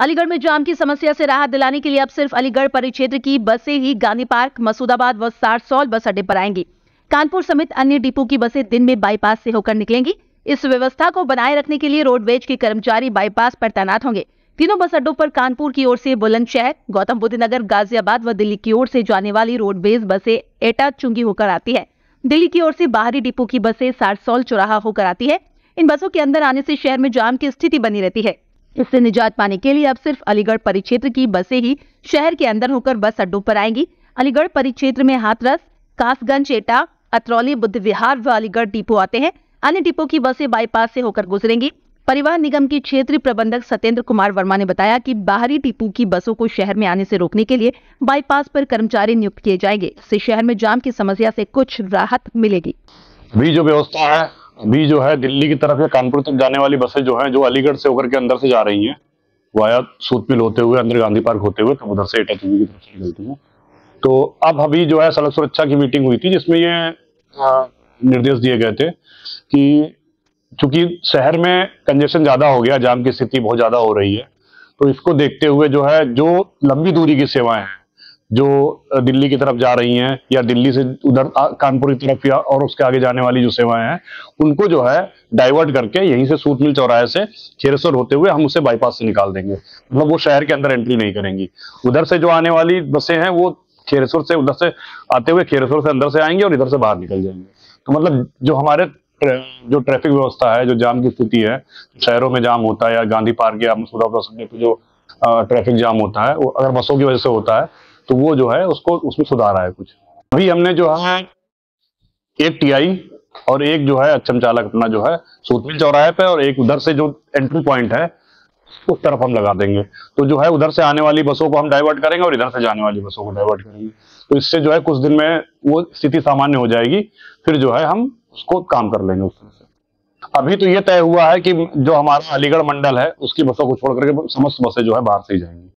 अलीगढ़ में जाम की समस्या से राहत दिलाने के लिए अब सिर्फ अलीगढ़ परिक्षेत्र की बसें ही गांधी पार्क मसूदाबाद व सारसौल बस अड्डे पर आएंगी कानपुर समेत अन्य डिपो की बसें दिन में बाईपास से होकर निकलेंगी इस व्यवस्था को बनाए रखने के लिए रोडवेज के कर्मचारी बाईपास पर तैनात होंगे तीनों बस अड्डों पर कानपुर की ओर से बुलंदशहर गौतम बुद्ध नगर गाजियाबाद व दिल्ली की ओर से जाने वाली रोडवेज बसें एटा चुंगी होकर आती है दिल्ली की ओर से बाहरी डिपो की बसें सारसौल चौराहा होकर आती है इन बसों के अंदर आने से शहर में जाम की स्थिति बनी रहती है इससे निजात पाने के लिए अब सिर्फ अलीगढ़ परिक्षेत्र की बसें ही शहर के अंदर होकर बस अड्डों पर आएंगी अलीगढ़ परिक्षेत्र में हाथरस कासगंज एटा अतरौली बुद्ध विहार व अलीगढ़ डिपो आते हैं अन्य डिपो की बसें बाईपास से होकर गुजरेंगी परिवहन निगम के क्षेत्रीय प्रबंधक सत्येंद्र कुमार वर्मा ने बताया कि बाहरी टिपो की बसों को शहर में आने से रोकने के लिए बाईपास पर कर्मचारी नियुक्त किए जाएंगे इससे शहर में जाम की समस्या से कुछ राहत मिलेगी भी जो व्यवस्था है अभी जो है दिल्ली की तरफ या कानपुर तक जाने वाली बसें जो है जो अलीगढ़ से होकर के अंदर से जा रही है वो आया सूत होते हुए अंदर गांधी पार्क होते हुए तब उधर से एटा की तरफ से निकलती है तो अब अभी जो है सड़क सुरक्षा की मीटिंग हुई थी जिसमें ये निर्देश दिए गए थे कि चूंकि शहर में कंजेशन ज़्यादा हो गया जाम की स्थिति बहुत ज़्यादा हो रही है तो इसको देखते हुए जो है जो लंबी दूरी की सेवाएं हैं जो दिल्ली की तरफ जा रही हैं या दिल्ली से उधर कानपुर की तरफ या और उसके आगे जाने वाली जो सेवाएं हैं उनको जो है डाइवर्ट करके यहीं से सूत मिल चौराहे से खेरसर होते हुए हम उसे बाईपास से निकाल देंगे मतलब तो वो शहर के अंदर एंट्री नहीं करेंगी उधर से जो आने वाली बसें हैं वो खेरसुर से उधर से आते हुए खेरसुर से अंदर से आएंगे और इधर से बाहर निकल जाएंगे तो मतलब जो हमारे जो ट्रैफिक व्यवस्था है जो जाम की स्थिति है शहरों में जाम होता है या गांधी पार्क या मसूदा जो ट्रैफिक जाम होता है वो अगर बसों की वजह से होता है तो वो जो है उसको उसमें सुधार आया कुछ अभी हमने जो है एक टीआई और एक जो है अक्षम चालक अपना जो है सूतमिल चौराहे पे और एक उधर से जो एंट्री पॉइंट है उस तरफ हम लगा देंगे तो जो है उधर से आने वाली बसों को हम डाइवर्ट करेंगे और इधर से जाने वाली बसों को डाइवर्ट करेंगे तो इससे जो है कुछ दिन में वो स्थिति सामान्य हो जाएगी फिर जो है हम उसको काम कर लेंगे उस तरह से अभी तो ये तय हुआ है कि जो हमारा अलीगढ़ मंडल है उसकी बसों को छोड़ करके समस्त बसें जो है बाहर से ही जाएंगी